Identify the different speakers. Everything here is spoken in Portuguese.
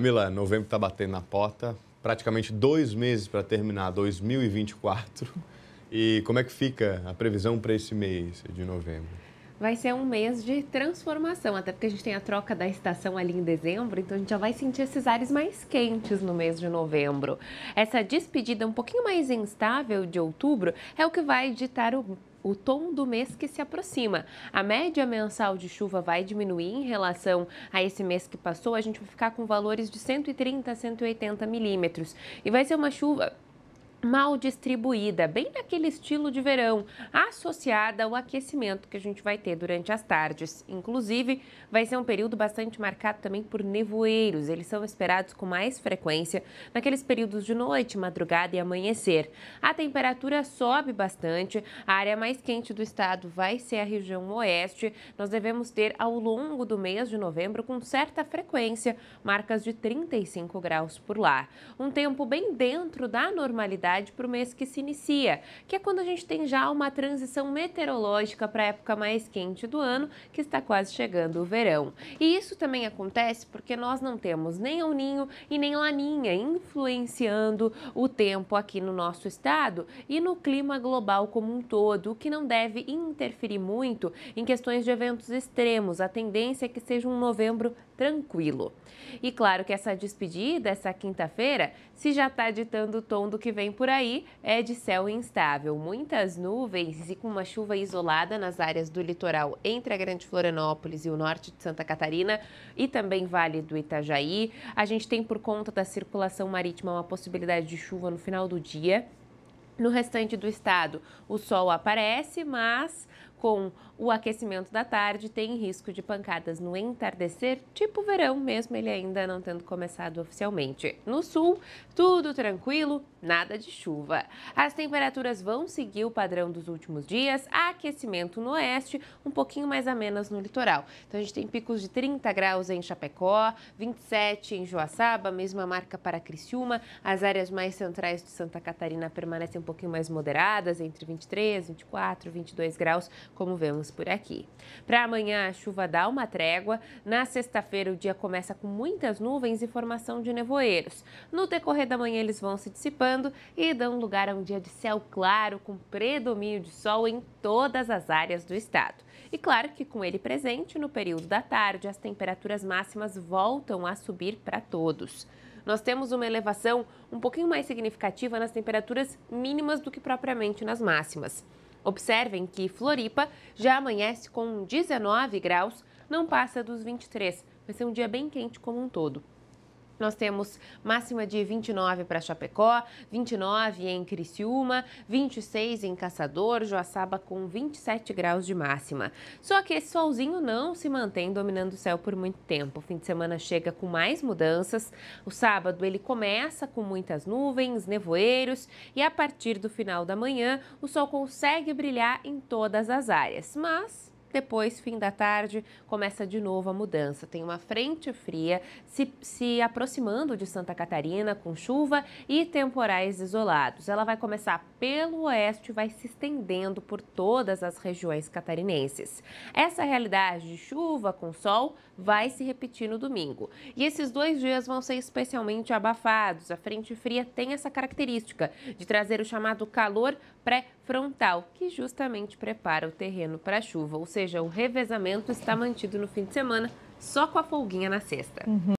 Speaker 1: Mila, novembro está batendo na porta, praticamente dois meses para terminar 2024. E como é que fica a previsão para esse mês de novembro? Vai ser um mês de transformação, até porque a gente tem a troca da estação ali em dezembro, então a gente já vai sentir esses ares mais quentes no mês de novembro. Essa despedida um pouquinho mais instável de outubro é o que vai ditar o o tom do mês que se aproxima. A média mensal de chuva vai diminuir em relação a esse mês que passou, a gente vai ficar com valores de 130 a 180 milímetros. E vai ser uma chuva mal distribuída, bem naquele estilo de verão, associada ao aquecimento que a gente vai ter durante as tardes. Inclusive, vai ser um período bastante marcado também por nevoeiros. Eles são esperados com mais frequência naqueles períodos de noite, madrugada e amanhecer. A temperatura sobe bastante. A área mais quente do estado vai ser a região oeste. Nós devemos ter ao longo do mês de novembro com certa frequência marcas de 35 graus por lá. Um tempo bem dentro da normalidade para o mês que se inicia, que é quando a gente tem já uma transição meteorológica para a época mais quente do ano, que está quase chegando o verão. E isso também acontece porque nós não temos nem El Ninho e nem Laninha influenciando o tempo aqui no nosso estado e no clima global como um todo, o que não deve interferir muito em questões de eventos extremos. A tendência é que seja um novembro tranquilo. E claro que essa despedida, essa quinta-feira, se já está ditando o tom do que vem por aí, é de céu instável. Muitas nuvens e com uma chuva isolada nas áreas do litoral entre a Grande Florianópolis e o norte de Santa Catarina e também Vale do Itajaí. A gente tem, por conta da circulação marítima, uma possibilidade de chuva no final do dia. No restante do estado, o sol aparece, mas com o aquecimento da tarde, tem risco de pancadas no entardecer, tipo verão mesmo, ele ainda não tendo começado oficialmente. No sul, tudo tranquilo, nada de chuva. As temperaturas vão seguir o padrão dos últimos dias, aquecimento no oeste, um pouquinho mais amenas no litoral. Então a gente tem picos de 30 graus em Chapecó, 27 em Joaçaba, mesma marca para Criciúma. As áreas mais centrais de Santa Catarina permanecem um pouquinho mais moderadas, entre 23, 24, 22 graus, como vemos por aqui. Para amanhã, a chuva dá uma trégua. Na sexta-feira, o dia começa com muitas nuvens e formação de nevoeiros. No decorrer da manhã, eles vão se dissipando e dão lugar a um dia de céu claro, com predomínio de sol em todas as áreas do estado. E claro que com ele presente, no período da tarde, as temperaturas máximas voltam a subir para todos nós temos uma elevação um pouquinho mais significativa nas temperaturas mínimas do que propriamente nas máximas. Observem que Floripa já amanhece com 19 graus, não passa dos 23. Vai ser um dia bem quente como um todo. Nós temos máxima de 29 para Chapecó, 29 em Criciúma, 26 em Caçador, Joaçaba com 27 graus de máxima. Só que esse solzinho não se mantém dominando o céu por muito tempo. O fim de semana chega com mais mudanças. O sábado ele começa com muitas nuvens, nevoeiros e a partir do final da manhã o sol consegue brilhar em todas as áreas. Mas depois, fim da tarde, começa de novo a mudança. Tem uma frente fria se, se aproximando de Santa Catarina com chuva e temporais isolados. Ela vai começar pelo oeste e vai se estendendo por todas as regiões catarinenses. Essa realidade de chuva com sol vai se repetir no domingo. E esses dois dias vão ser especialmente abafados. A frente fria tem essa característica de trazer o chamado calor pré-frontal, que justamente prepara o terreno para chuva, ou seja, seja, o revezamento está mantido no fim de semana, só com a folguinha na sexta. Uhum.